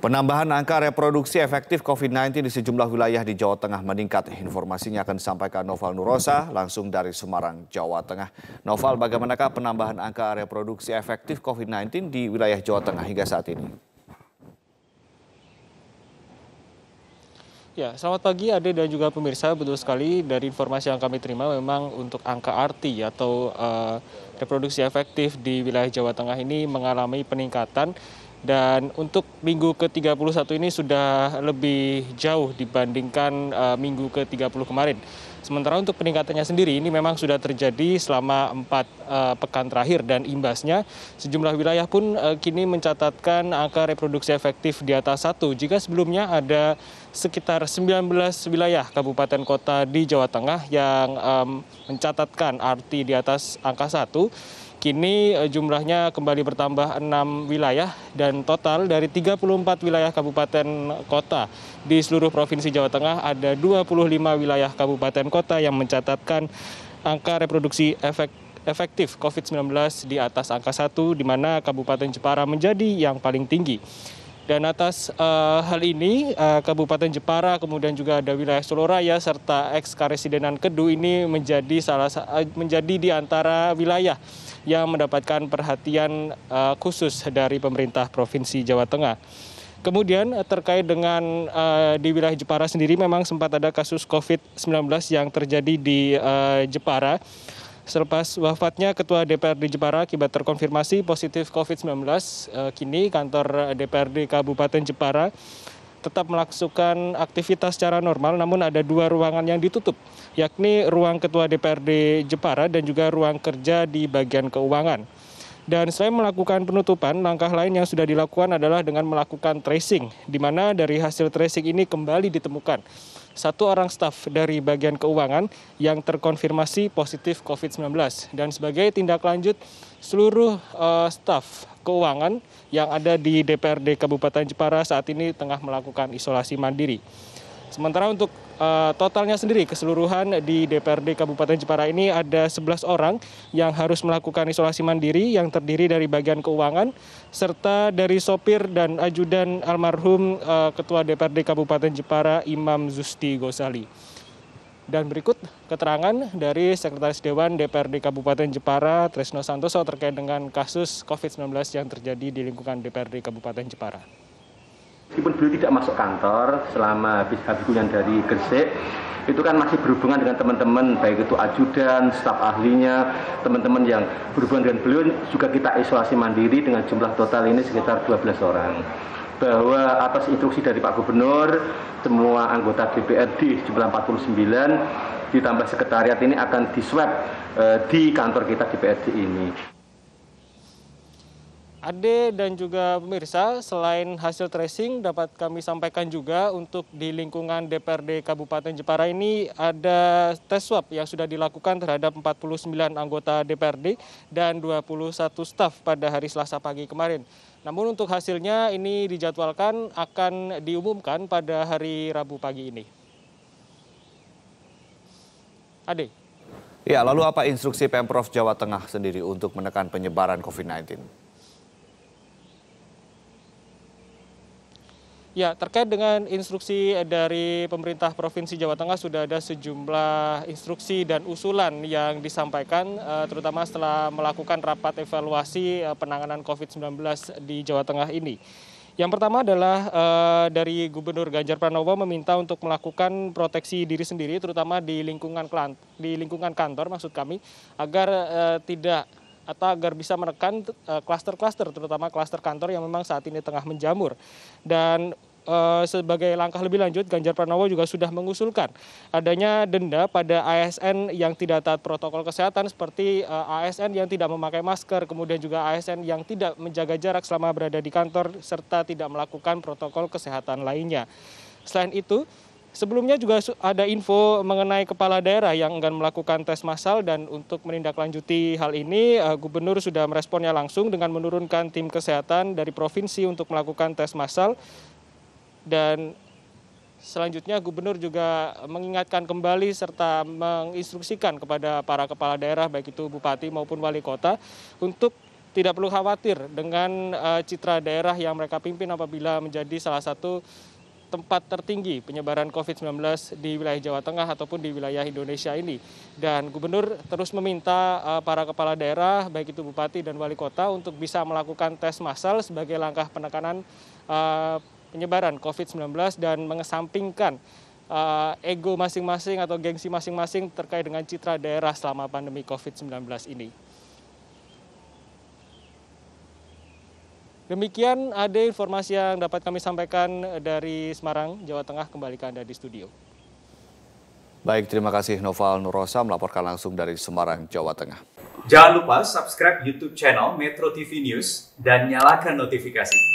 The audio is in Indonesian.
Penambahan angka reproduksi efektif COVID-19 di sejumlah wilayah di Jawa Tengah meningkat. Informasinya akan disampaikan Noval Nurosa langsung dari Semarang, Jawa Tengah. Noval, bagaimanakah penambahan angka reproduksi efektif COVID-19 di wilayah Jawa Tengah hingga saat ini? Ya, selamat pagi Ade dan juga pemirsa. Betul sekali dari informasi yang kami terima memang untuk angka arti atau uh, reproduksi efektif di wilayah Jawa Tengah ini mengalami peningkatan dan untuk minggu ke-31 ini sudah lebih jauh dibandingkan uh, minggu ke-30 kemarin. Sementara untuk peningkatannya sendiri ini memang sudah terjadi selama empat uh, pekan terakhir dan imbasnya sejumlah wilayah pun uh, kini mencatatkan angka reproduksi efektif di atas satu. Jika sebelumnya ada sekitar 19 wilayah kabupaten kota di Jawa Tengah yang um, mencatatkan arti di atas angka 1 Kini eh, jumlahnya kembali bertambah 6 wilayah dan total dari 34 wilayah kabupaten kota di seluruh Provinsi Jawa Tengah ada 25 wilayah kabupaten kota yang mencatatkan angka reproduksi efek efektif COVID-19 di atas angka 1 di mana Kabupaten Jepara menjadi yang paling tinggi. Dan atas uh, hal ini, uh, Kabupaten Jepara, kemudian juga ada wilayah Solo Raya serta eks Karesidenan Kedu ini menjadi salah eh, menjadi di antara wilayah yang mendapatkan perhatian uh, khusus dari pemerintah Provinsi Jawa Tengah. Kemudian terkait dengan uh, di wilayah Jepara sendiri memang sempat ada kasus COVID-19 yang terjadi di uh, Jepara. Selepas wafatnya Ketua DPRD Jepara akibat terkonfirmasi positif COVID-19, eh, kini kantor DPRD Kabupaten Jepara tetap melaksukan aktivitas secara normal, namun ada dua ruangan yang ditutup, yakni ruang Ketua DPRD Jepara dan juga ruang kerja di bagian keuangan. Dan selain melakukan penutupan, langkah lain yang sudah dilakukan adalah dengan melakukan tracing, di mana dari hasil tracing ini kembali ditemukan satu orang staf dari bagian keuangan yang terkonfirmasi positif COVID-19. Dan sebagai tindak lanjut, seluruh uh, staf keuangan yang ada di DPRD Kabupaten Jepara saat ini tengah melakukan isolasi mandiri. Sementara untuk uh, totalnya sendiri keseluruhan di DPRD Kabupaten Jepara ini ada 11 orang yang harus melakukan isolasi mandiri yang terdiri dari bagian keuangan serta dari sopir dan ajudan almarhum uh, Ketua DPRD Kabupaten Jepara Imam Zusti Gosali. Dan berikut keterangan dari Sekretaris Dewan DPRD Kabupaten Jepara, Tresno Santoso, terkait dengan kasus COVID-19 yang terjadi di lingkungan DPRD Kabupaten Jepara. Meskipun beliau tidak masuk kantor selama habis kuliah dari Gresik, itu kan masih berhubungan dengan teman-teman, baik itu ajudan, staf ahlinya, teman-teman yang berhubungan dengan beliau juga kita isolasi mandiri dengan jumlah total ini sekitar 12 orang. Bahwa atas instruksi dari Pak Gubernur, semua anggota DPRD jumlah 49 ditambah sekretariat ini akan diswab eh, di kantor kita DPRD ini. Ade dan juga pemirsa, selain hasil tracing dapat kami sampaikan juga untuk di lingkungan DPRD Kabupaten Jepara ini ada tes swab yang sudah dilakukan terhadap 49 anggota DPRD dan 21 staf pada hari Selasa pagi kemarin. Namun untuk hasilnya ini dijadwalkan akan diumumkan pada hari Rabu pagi ini. Ade. Ya, lalu apa instruksi Pemprov Jawa Tengah sendiri untuk menekan penyebaran COVID-19? Ya, terkait dengan instruksi dari pemerintah Provinsi Jawa Tengah sudah ada sejumlah instruksi dan usulan yang disampaikan eh, terutama setelah melakukan rapat evaluasi eh, penanganan COVID-19 di Jawa Tengah ini. Yang pertama adalah eh, dari Gubernur Ganjar Pranowo meminta untuk melakukan proteksi diri sendiri, terutama di lingkungan kantor maksud kami, agar tidak atau agar bisa menekan eh, kluster klaster terutama kluster kantor yang memang saat ini tengah menjamur. Dan eh, sebagai langkah lebih lanjut, Ganjar Pranowo juga sudah mengusulkan adanya denda pada ASN yang tidak taat protokol kesehatan seperti eh, ASN yang tidak memakai masker, kemudian juga ASN yang tidak menjaga jarak selama berada di kantor serta tidak melakukan protokol kesehatan lainnya. Selain itu, Sebelumnya juga ada info mengenai kepala daerah yang enggan melakukan tes massal dan untuk menindaklanjuti hal ini eh, gubernur sudah meresponnya langsung dengan menurunkan tim kesehatan dari provinsi untuk melakukan tes massal dan selanjutnya gubernur juga mengingatkan kembali serta menginstruksikan kepada para kepala daerah baik itu bupati maupun wali kota untuk tidak perlu khawatir dengan eh, citra daerah yang mereka pimpin apabila menjadi salah satu tempat tertinggi penyebaran COVID-19 di wilayah Jawa Tengah ataupun di wilayah Indonesia ini. Dan Gubernur terus meminta eh, para kepala daerah, baik itu Bupati dan Wali Kota, untuk bisa melakukan tes massal sebagai langkah penekanan eh, penyebaran COVID-19 dan mengesampingkan eh, ego masing-masing atau gengsi masing-masing terkait dengan citra daerah selama pandemi COVID-19 ini. Demikian ada informasi yang dapat kami sampaikan dari Semarang, Jawa Tengah. Kembali ke Anda di studio. Baik, terima kasih Noval Nurosa melaporkan langsung dari Semarang, Jawa Tengah. Jangan lupa subscribe YouTube channel Metro TV News dan nyalakan notifikasi.